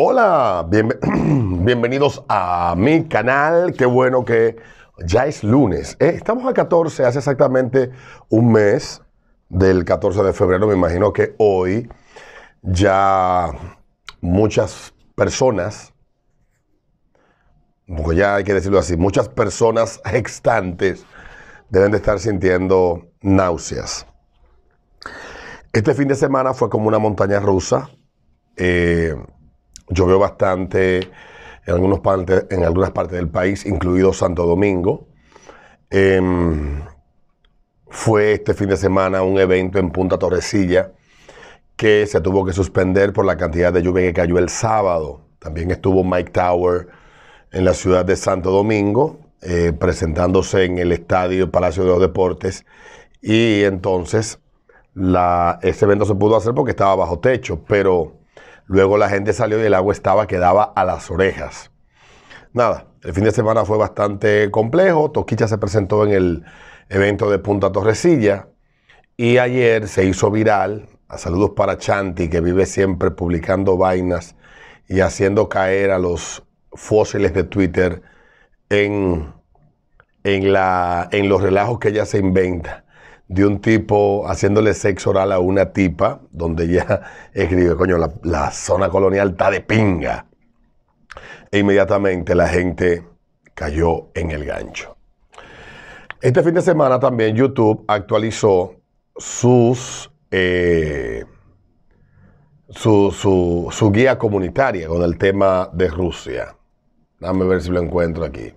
Hola, bienvenidos a mi canal. Qué bueno que ya es lunes. Eh, estamos a 14, hace exactamente un mes del 14 de febrero. Me imagino que hoy ya muchas personas, porque ya hay que decirlo así, muchas personas extantes deben de estar sintiendo náuseas. Este fin de semana fue como una montaña rusa. Eh, yo veo bastante en, algunos partes en algunas partes del país, incluido Santo Domingo. Em, fue este fin de semana un evento en Punta Torrecilla que se tuvo que suspender por la cantidad de lluvia que cayó el sábado. También estuvo Mike Tower en la ciudad de Santo Domingo, eh, presentándose en el estadio Palacio de los Deportes. Y entonces ese evento se pudo hacer porque estaba bajo techo, pero Luego la gente salió y el agua estaba quedaba a las orejas. Nada, el fin de semana fue bastante complejo. Toquicha se presentó en el evento de Punta Torrecilla y ayer se hizo viral. A saludos para Chanti, que vive siempre publicando vainas y haciendo caer a los fósiles de Twitter en, en, la, en los relajos que ella se inventa de un tipo haciéndole sexo oral a una tipa, donde ella escribe, coño, la, zona colonial está de pinga. E inmediatamente la gente cayó en el gancho. Este fin de semana también YouTube actualizó sus, eh, su, guía comunitaria con el tema de Rusia. Dame ver si lo encuentro aquí.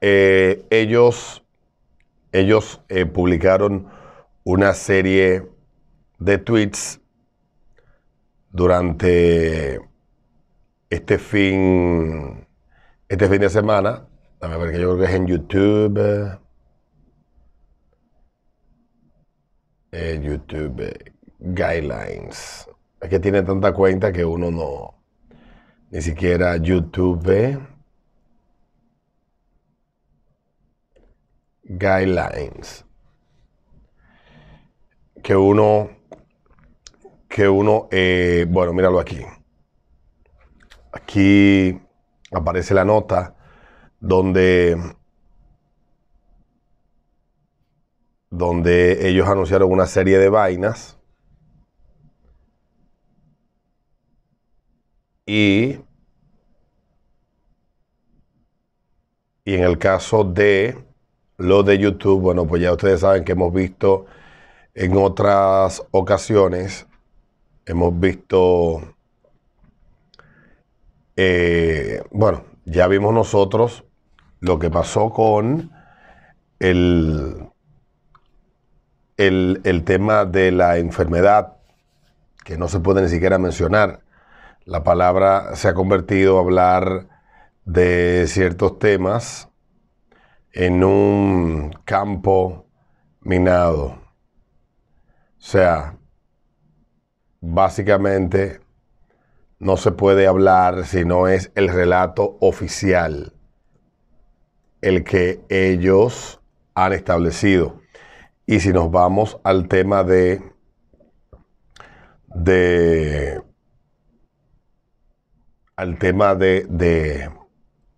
Eh, ellos ellos eh, publicaron una serie de tweets durante este fin, este fin de semana. A ver, que yo creo que es en YouTube. YouTube eh, Guidelines. Es que tiene tanta cuenta que uno no. Ni siquiera YouTube guidelines que uno, que uno, eh, bueno, míralo aquí. Aquí aparece la nota donde, donde ellos anunciaron una serie de vainas y y en el caso de lo de YouTube, bueno, pues ya ustedes saben que hemos visto en otras ocasiones, hemos visto, eh, bueno, ya vimos nosotros lo que pasó con el, el, el tema de la enfermedad, que no se puede ni siquiera mencionar. La palabra se ha convertido a hablar de ciertos temas en un campo minado. O sea, básicamente no se puede hablar si no es el relato oficial, el que ellos han establecido. Y si nos vamos al tema de, de al tema de, de,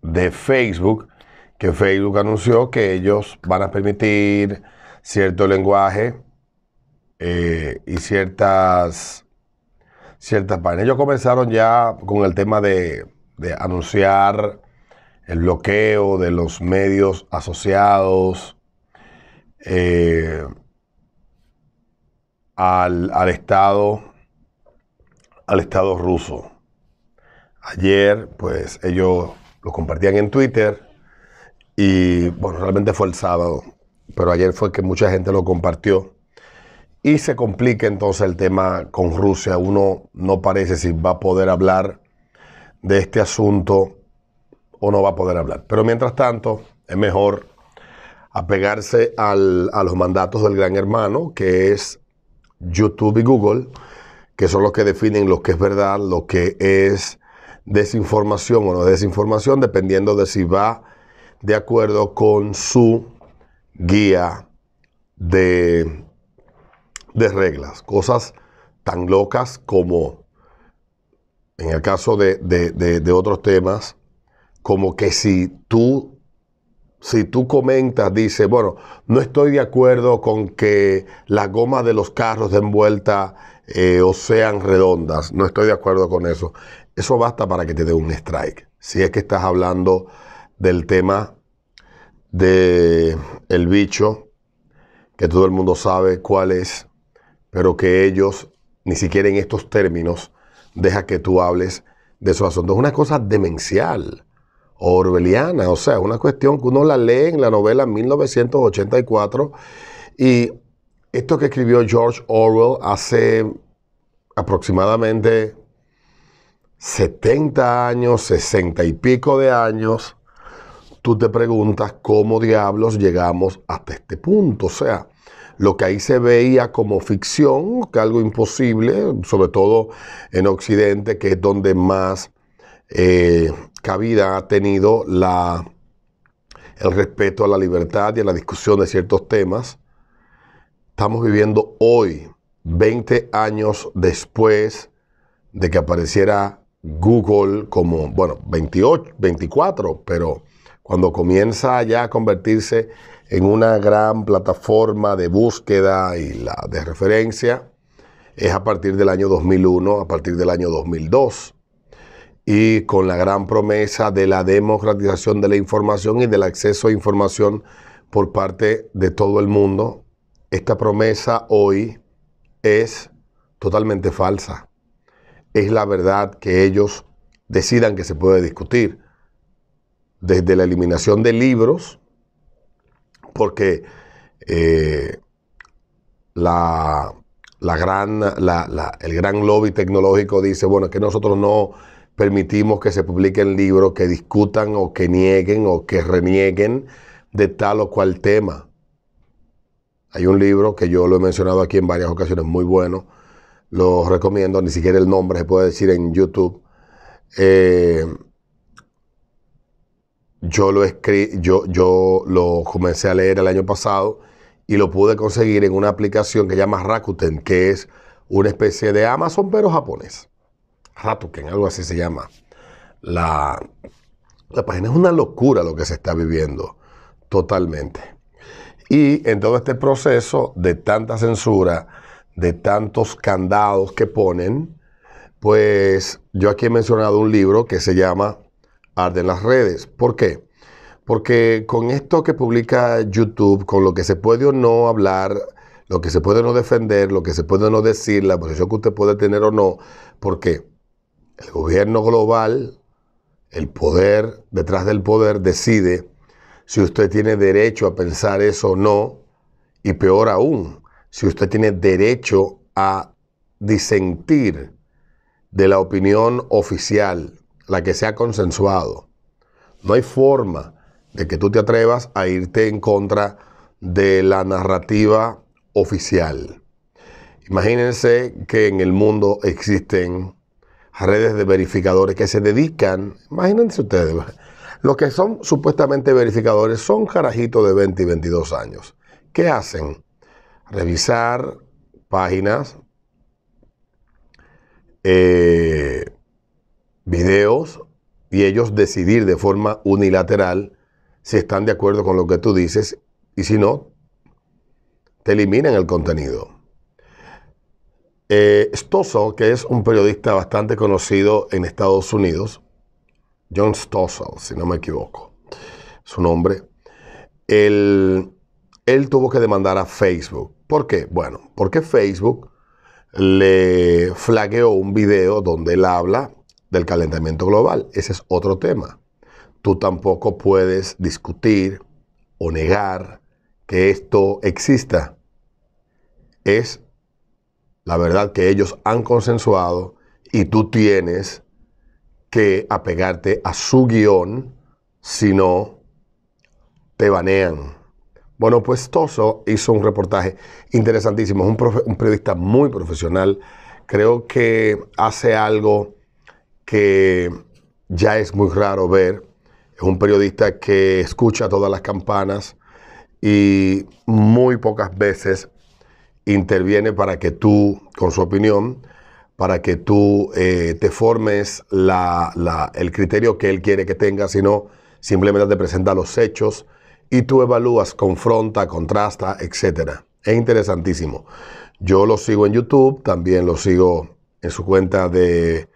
de Facebook, que Facebook anunció que ellos van a permitir cierto lenguaje eh, y ciertas ciertas páginas. Ellos comenzaron ya con el tema de, anunciar el bloqueo de los medios asociados eh, al, al, Estado al Estado ruso. Ayer, pues ellos lo compartían en Twitter y bueno, realmente fue el sábado, pero ayer fue que mucha gente lo compartió. Y se complica entonces el tema con Rusia. Uno no parece si va a poder hablar de este asunto o no va a poder hablar. Pero mientras tanto, es mejor apegarse a los mandatos del gran hermano, que es YouTube y Google, que son los que definen lo que es verdad, lo que es desinformación o no desinformación, dependiendo de si va de acuerdo con su guía de, de reglas. Cosas tan locas como, en el caso de, otros temas, como que si tú si tú comentas, dice, bueno, no estoy de acuerdo con que las goma de los carros de envuelta eh, o sean redondas, no estoy de acuerdo con eso. Eso basta para que te dé un strike. Si es que estás hablando del tema de el bicho, que todo el mundo sabe cuál es, pero que ellos, ni siquiera en estos términos, deja que tú hables de su asunto. Es una cosa demencial, Orwelliana. o sea, una cuestión que uno la lee en la novela 1984 y esto que escribió George Orwell hace aproximadamente 70 años, 60 y pico de años, tú te preguntas cómo diablos llegamos hasta este punto. O sea, lo que ahí se veía como ficción, que algo imposible, sobre todo en Occidente, que es donde más eh, cabida ha tenido la, el respeto a la libertad y a la discusión de ciertos temas. Estamos viviendo hoy, 20 años después de que apareciera Google como, bueno, 28, 24, pero cuando comienza ya a convertirse en una gran plataforma de búsqueda y de referencia, es a partir del año 2001, a partir del año 2002, y con la gran promesa de la democratización de la información y del acceso a información por parte de todo el mundo, esta promesa hoy es totalmente falsa. Es la verdad que ellos decidan que se puede discutir desde la eliminación de libros, porque eh, la, la gran, el gran lobby tecnológico dice, bueno, que nosotros no permitimos que se publiquen libros que discutan o que nieguen o que renieguen de tal o cual tema. Hay un libro que yo lo he mencionado aquí en varias ocasiones, muy bueno, lo recomiendo, ni siquiera el nombre se puede decir en YouTube, eh, yo lo, escri yo, yo lo comencé a leer el año pasado y lo pude conseguir en una aplicación que se llama Rakuten, que es una especie de Amazon pero japonés. Rakuten, algo así se llama. La, la página es una locura lo que se está viviendo, totalmente. Y en todo este proceso de tanta censura, de tantos candados que ponen, pues yo aquí he mencionado un libro que se llama arden las redes. ¿Por qué? Porque con esto que publica YouTube, con lo que se puede o no hablar, lo que se puede o no defender, lo que se puede o no decir, la posición que usted puede tener o no, porque el gobierno global, el poder detrás del poder decide si usted tiene derecho a pensar eso o no, y peor aún, si usted tiene derecho a disentir de la opinión oficial, la que se ha consensuado. No hay forma de que tú te atrevas a irte en contra de la narrativa oficial. Imagínense que en el mundo existen redes de verificadores que se dedican, imagínense ustedes, los que son supuestamente verificadores son carajitos de 20 y 22 años. ¿Qué hacen? Revisar páginas, eh, videos y ellos decidir de forma unilateral si están de acuerdo con lo que tú dices y si no, te eliminan el contenido. Eh, Stossel, que es un periodista bastante conocido en Estados Unidos, John Stossel, si no me equivoco, su nombre, él, él tuvo que demandar a Facebook. ¿Por qué? Bueno, porque Facebook le flagueó un video donde él habla del calentamiento global. Ese es otro tema. Tú tampoco puedes discutir o negar que esto exista. Es la verdad que ellos han consensuado y tú tienes que apegarte a su guión, si no, te banean. Bueno, pues Toso hizo un reportaje interesantísimo, es un, un, periodista muy profesional, creo que hace algo que ya es muy raro ver. Es un periodista que escucha todas las campanas y muy pocas veces interviene para que tú, con su opinión, para que tú eh, te formes el criterio que él quiere que tengas, sino simplemente te presenta los hechos y tú evalúas, confronta, contrasta, etc. Es interesantísimo. Yo lo sigo en YouTube, también lo sigo en su cuenta de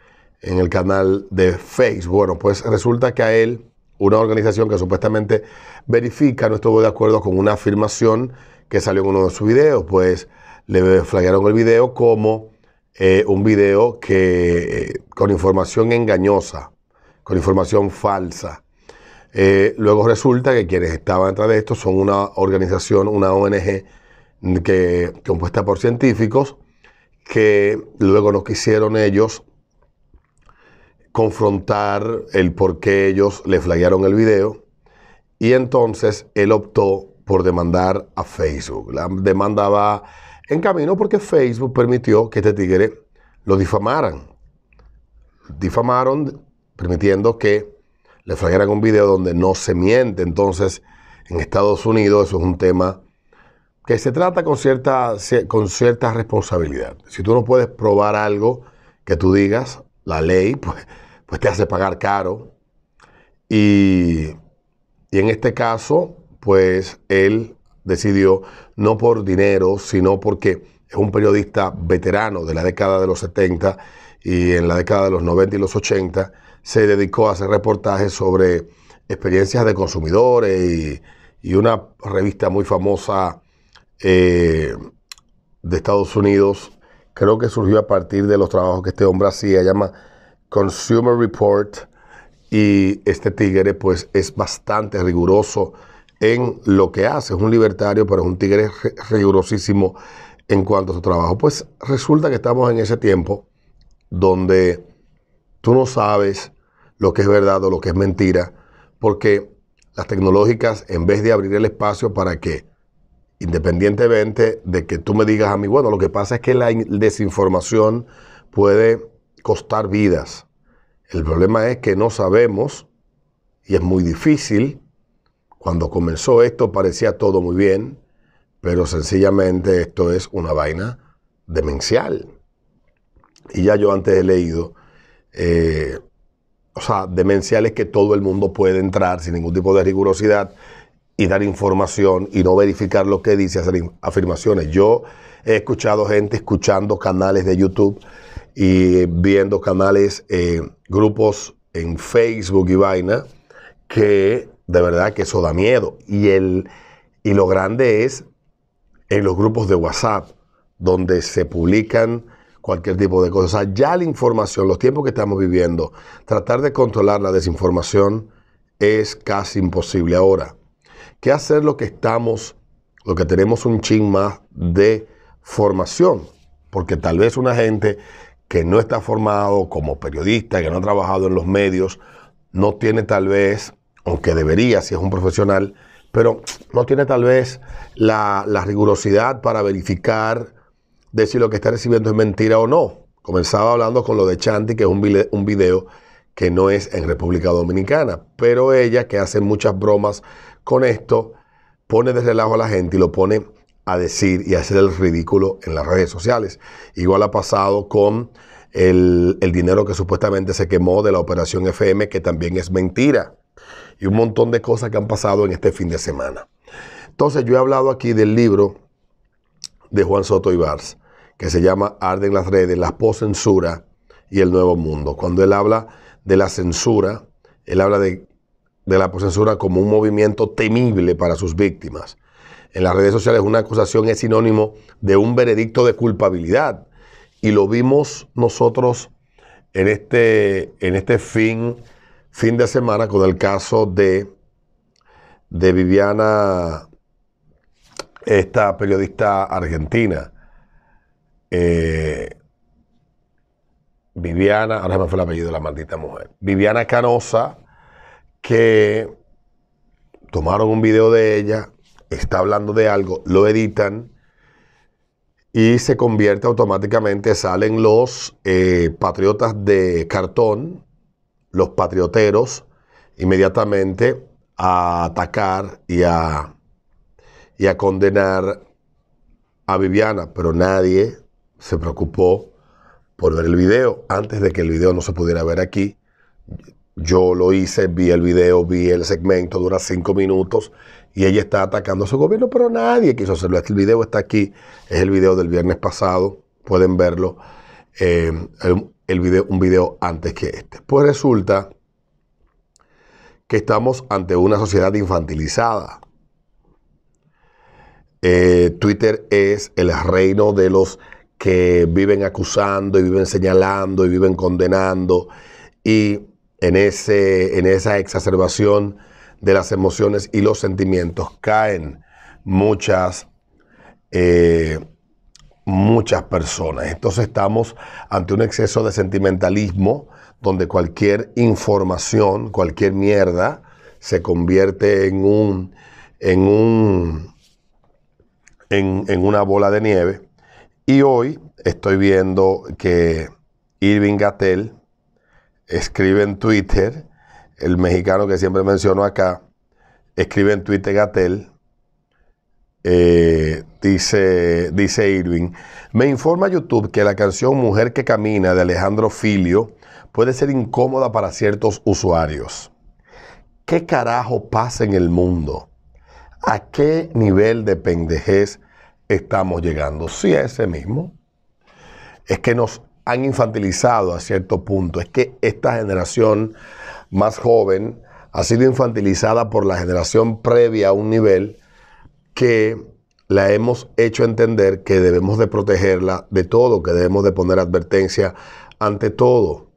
en el canal de Facebook. Bueno, pues resulta que a él, una organización que supuestamente verifica, no estuvo de acuerdo con una afirmación que salió en uno de sus videos, pues le flaguearon el video como eh, un video que eh, con información engañosa, con información falsa. Eh, luego resulta que quienes estaban detrás de esto son una organización, una ONG que, compuesta por científicos, que luego no quisieron ellos confrontar el por qué ellos le flaguearon el video y entonces él optó por demandar a Facebook. La demanda va en camino porque Facebook permitió que este tigre lo difamaran. Difamaron permitiendo que le flagraran un video donde no se miente. Entonces, en Estados Unidos eso es un tema que se trata con cierta, con cierta responsabilidad. Si tú no puedes probar algo que tú digas, la ley, pues, pues te hace pagar caro. Y, en este caso, pues él decidió, no por dinero, sino porque es un periodista veterano de la década de los 70 y en la década de los 90 y los 80 se dedicó a hacer reportajes sobre experiencias de consumidores y, una revista muy famosa eh, de Estados Unidos creo que surgió a partir de los trabajos que este hombre hacía, llama Consumer Report, y este tigre pues es bastante riguroso en lo que hace, es un libertario, pero es un tigre rigurosísimo en cuanto a su trabajo. Pues resulta que estamos en ese tiempo donde tú no sabes lo que es verdad o lo que es mentira, porque las tecnológicas, en vez de abrir el espacio para que independientemente de que tú me digas a mí, bueno, lo que pasa es que la desinformación puede costar vidas. El problema es que no sabemos y es muy difícil. Cuando comenzó esto parecía todo muy bien, pero sencillamente esto es una vaina demencial. Y ya yo antes he leído, eh, o sea, demencial es que todo el mundo puede entrar sin ningún tipo de rigurosidad y dar información y no verificar lo que dice, hacer afirmaciones. Yo he escuchado gente escuchando canales de YouTube y viendo canales, eh, grupos en Facebook y vaina, que de verdad que eso da miedo. Y, el, y lo grande es en los grupos de WhatsApp, donde se publican cualquier tipo de cosas. O sea, ya la información, los tiempos que estamos viviendo, tratar de controlar la desinformación es casi imposible ahora que hacer lo que estamos, lo que tenemos un chin más de formación, porque tal vez una gente que no está formado como periodista, que no ha trabajado en los medios, no tiene tal vez, aunque debería si es un profesional, pero no tiene tal vez la, rigurosidad para verificar de si lo que está recibiendo es mentira o no. Comenzaba hablando con lo de Chanti, que es un video que no es en República Dominicana, pero ella que hace muchas bromas con esto pone de relajo a la gente y lo pone a decir y a hacer el ridículo en las redes sociales. Igual ha pasado con el, dinero que supuestamente se quemó de la operación FM, que también es mentira. Y un montón de cosas que han pasado en este fin de semana. Entonces yo he hablado aquí del libro de Juan Soto Ibarz, que se llama Arden las redes, la poscensura y el nuevo mundo. Cuando él habla de la censura, él habla de de la poscensura como un movimiento temible para sus víctimas. En las redes sociales una acusación es sinónimo de un veredicto de culpabilidad. Y lo vimos nosotros en este, en este fin, fin de semana con el caso de, de Viviana, esta periodista argentina. Eh, Viviana, ahora me fue el apellido de la maldita mujer. Viviana Canosa, que tomaron un video de ella, está hablando de algo, lo editan y se convierte automáticamente, salen los eh, patriotas de cartón, los patrioteros, inmediatamente a atacar a, y a condenar a Viviana, pero nadie se preocupó por ver el video antes de que el video no se pudiera ver aquí yo lo hice, vi el video, vi el segmento, dura cinco minutos y ella está atacando a su gobierno, pero nadie quiso hacerlo. Este video está aquí, es el video del viernes pasado, pueden verlo. Eh, el, video, un video antes que este. Pues resulta que estamos ante una sociedad infantilizada. Eh, Twitter es el reino de los que viven acusando y viven señalando y viven condenando. Y en, ese, en esa exacerbación de las emociones y los sentimientos caen muchas, eh, muchas personas. Entonces estamos ante un exceso de sentimentalismo donde cualquier información, cualquier mierda, se convierte en un, en un, en, en una bola de nieve. Y hoy estoy viendo que Irving Gatel, escribe en Twitter, el mexicano que siempre menciono acá, escribe en Twitter Gatel, eh, dice, dice Irving, me informa YouTube que la canción Mujer que Camina de Alejandro Filio puede ser incómoda para ciertos usuarios. ¿Qué carajo pasa en el mundo? ¿A qué nivel de pendejez estamos llegando? Sí, ese mismo. Es que nos han infantilizado a cierto punto. Es que esta generación más joven ha sido infantilizada por la generación previa a un nivel que la hemos hecho entender que debemos de protegerla de todo, que debemos de poner advertencia ante todo.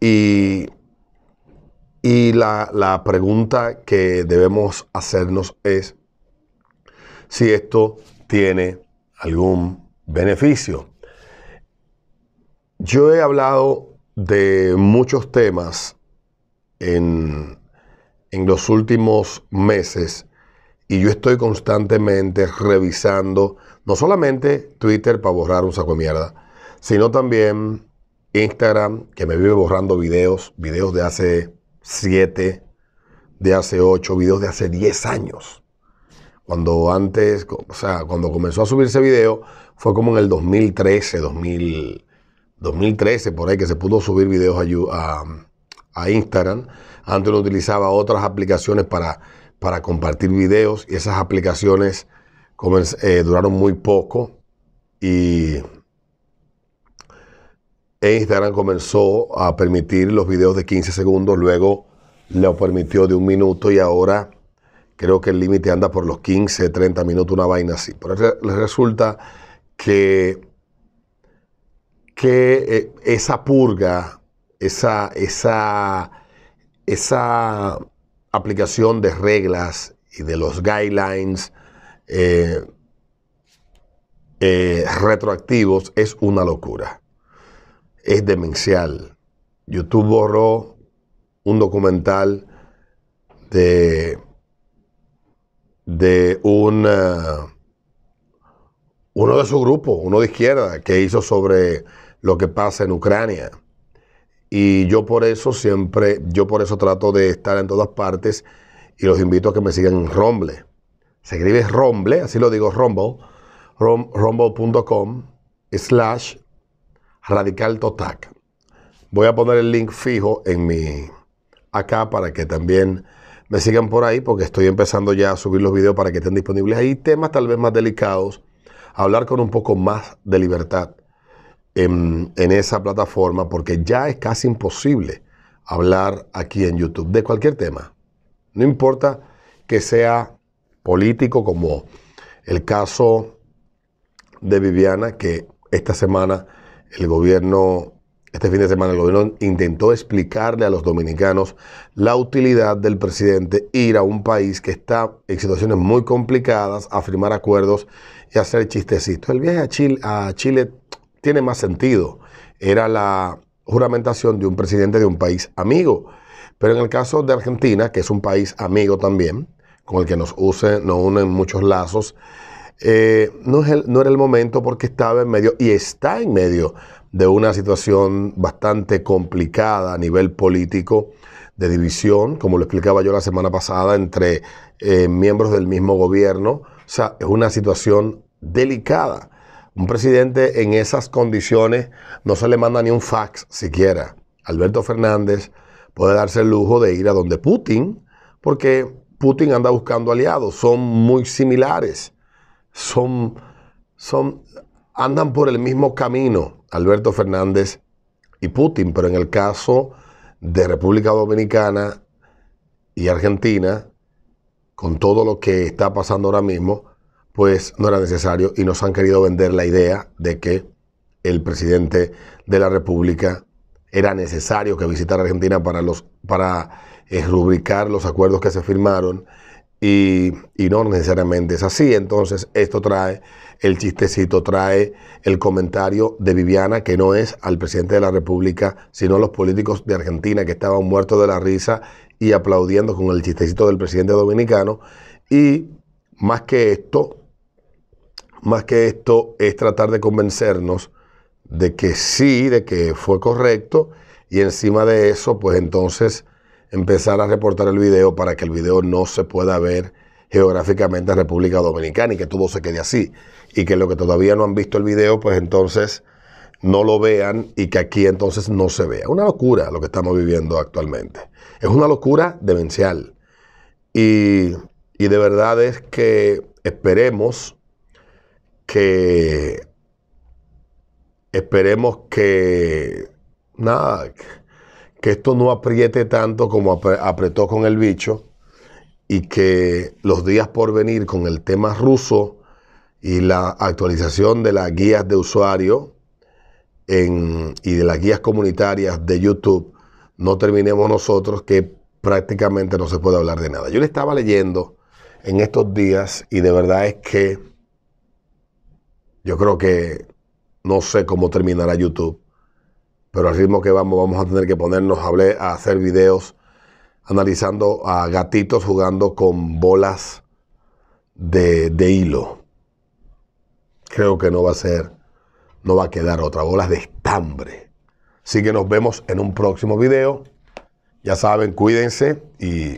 Y, la, la pregunta que debemos hacernos es si esto tiene algún beneficio. Yo he hablado de muchos temas en, los últimos meses y yo estoy constantemente revisando no solamente Twitter para borrar un saco de mierda, sino también Instagram, que me vive borrando videos, videos de hace 7, de hace 8, videos de hace 10 años. Cuando antes, o sea, cuando comenzó a subirse video fue como en el 2013, 2000 2013, por ahí, que se pudo subir videos a, Instagram. Antes utilizaba otras aplicaciones para, para compartir videos y esas aplicaciones eh, duraron muy poco. Y e Instagram comenzó a permitir los videos de 15 segundos, luego lo permitió de un minuto y ahora creo que el límite anda por los 15, 30 minutos, una vaina así. Pero resulta que que eh, esa purga, esa, esa, esa aplicación de reglas y de los guidelines eh, eh, retroactivos es una locura. Es demencial. YouTube borró un documental de, de un, uno de su grupo, uno de izquierda, que hizo sobre lo que pasa en Ucrania. Y yo por eso siempre, yo por eso trato de estar en todas partes y los invito a que me sigan en Romble. Se escribe Romble, así lo digo, Rumble, rom, rumble.com slash radical Voy a poner el link fijo en mi acá para que también me sigan por ahí porque estoy empezando ya a subir los videos para que estén disponibles hay Temas tal vez más delicados, hablar con un poco más de libertad en, esa plataforma porque ya es casi imposible hablar aquí en YouTube de cualquier tema. No importa que sea político como el caso de Viviana, que esta semana el gobierno, este fin de semana el gobierno intentó explicarle a los dominicanos la utilidad del presidente ir a un país que está en situaciones muy complicadas, a firmar acuerdos y hacer chistecitos. El viaje a Chile, a Chile tiene más sentido. Era la juramentación de un presidente de un país amigo. Pero en el caso de Argentina, que es un país amigo también, con el que nos, use, nos unen muchos lazos, eh, no, es no era el momento porque estaba en medio y está en medio de una situación bastante complicada a nivel político de división, como lo explicaba yo la semana pasada, entre eh, miembros del mismo gobierno. O sea, es una situación delicada. Un presidente en esas condiciones no se le manda ni un fax siquiera. Alberto Fernández puede darse el lujo de ir a donde Putin, porque Putin anda buscando aliados, son muy similares, son, son, andan por el mismo camino, Alberto Fernández y Putin, pero en el caso de República Dominicana y Argentina, con todo lo que está pasando ahora mismo, pues no era necesario y nos han querido vender la idea de que el presidente de la República era necesario que visitara Argentina para, los, para eh, rubricar los acuerdos que se firmaron y, y, no necesariamente es así. Entonces esto trae el chistecito, trae el comentario de Viviana que no es al presidente de la República, sino a los políticos de Argentina que estaban muertos de la risa y aplaudiendo con el chistecito del presidente dominicano. Y más que esto, más que esto es tratar de convencernos de que sí, de que fue correcto, y encima de eso, pues entonces empezar a reportar el video para que el video no se pueda ver geográficamente en República Dominicana y que todo se quede así, y que los que todavía no han visto el video, pues entonces no lo vean y que aquí entonces no se vea. Una locura lo que estamos viviendo actualmente. Es una locura demencial. Y, y de verdad es que esperemos que esperemos que nada, que esto no apriete tanto como apretó con el bicho y que los días por venir con el tema ruso y la actualización de las guías de usuario y de las guías comunitarias de YouTube no terminemos nosotros que prácticamente no se puede hablar de nada. Yo le estaba leyendo en estos días y de verdad es que yo creo que no sé cómo terminará YouTube, pero al ritmo que vamos vamos a tener que ponernos a, hacer videos analizando a gatitos jugando con bolas de, de, hilo. Creo que no va a ser, no va a quedar otra, bolas de estambre. Así que nos vemos en un próximo video. Ya saben, cuídense y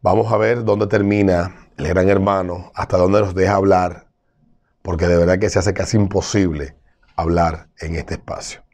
vamos a ver dónde termina el gran hermano, hasta dónde nos deja hablar porque de verdad que se hace casi imposible hablar en este espacio.